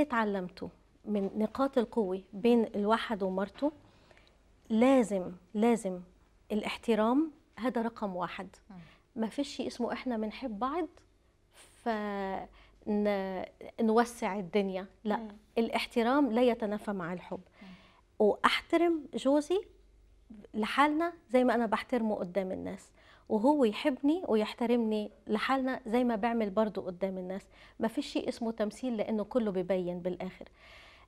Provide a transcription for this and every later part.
اللي اتعلمته من نقاط القوة بين الواحد ومرته لازم لازم الاحترام هذا رقم واحد ما فيش شيء اسمه احنا بنحب بعض فنوسع الدنيا لا الاحترام لا يتنافى مع الحب واحترم جوزي لحالنا زي ما انا بحترمه قدام الناس وهو يحبني ويحترمني لحالنا زي ما بعمل برضه قدام الناس ما فيش شيء اسمه تمثيل لانه كله بيبين بالاخر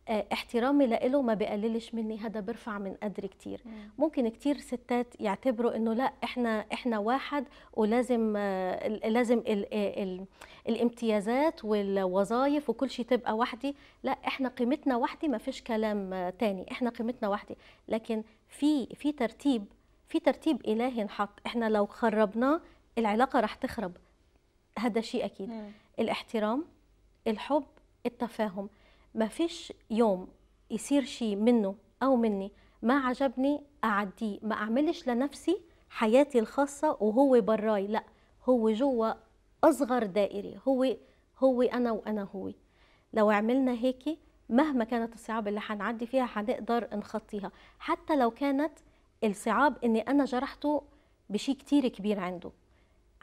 آه، احترامي لإله ما بقللش مني هذا برفع من قدري كتير ممكن كتير ستات يعتبروا انه لا احنا احنا واحد ولازم آه، لازم ال آه، ال الامتيازات والوظائف وكل شيء تبقى وحدي لا احنا قيمتنا وحدي ما فيش كلام تاني احنا قيمتنا وحدي لكن في في ترتيب في ترتيب الهي انحط احنا لو خربناه العلاقه راح تخرب هذا شيء اكيد الاحترام الحب التفاهم ما فيش يوم يصير شيء منه او مني ما عجبني اعديه ما اعملش لنفسي حياتي الخاصه وهو براي لا هو جوا اصغر دائري هو هو انا وانا هو لو عملنا هيك مهما كانت الصعاب اللي هنعدي فيها هنقدر نخطيها حتى لو كانت الصعاب اني انا جرحته بشيء كتير كبير عنده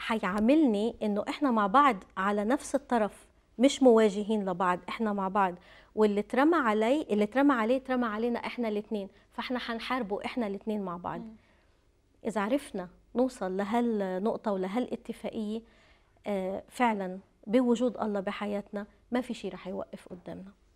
هيعاملني انه احنا مع بعض على نفس الطرف مش مواجهين لبعض احنا مع بعض واللي ترمى علي اللي اترمى عليه اترمى علينا احنا الاثنين فاحنا هنحاربه احنا الاثنين مع بعض م. اذا عرفنا نوصل لهالنقطه ولهالاتفاقيه آه، فعلا بوجود الله بحياتنا ما في شيء رح يوقف قدامنا